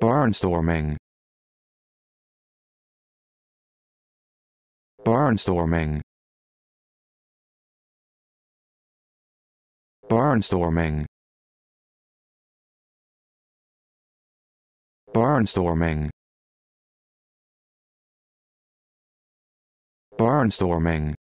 Barnstorming. Barnstorming. Barnstorming. Barnstorming. Barnstorming.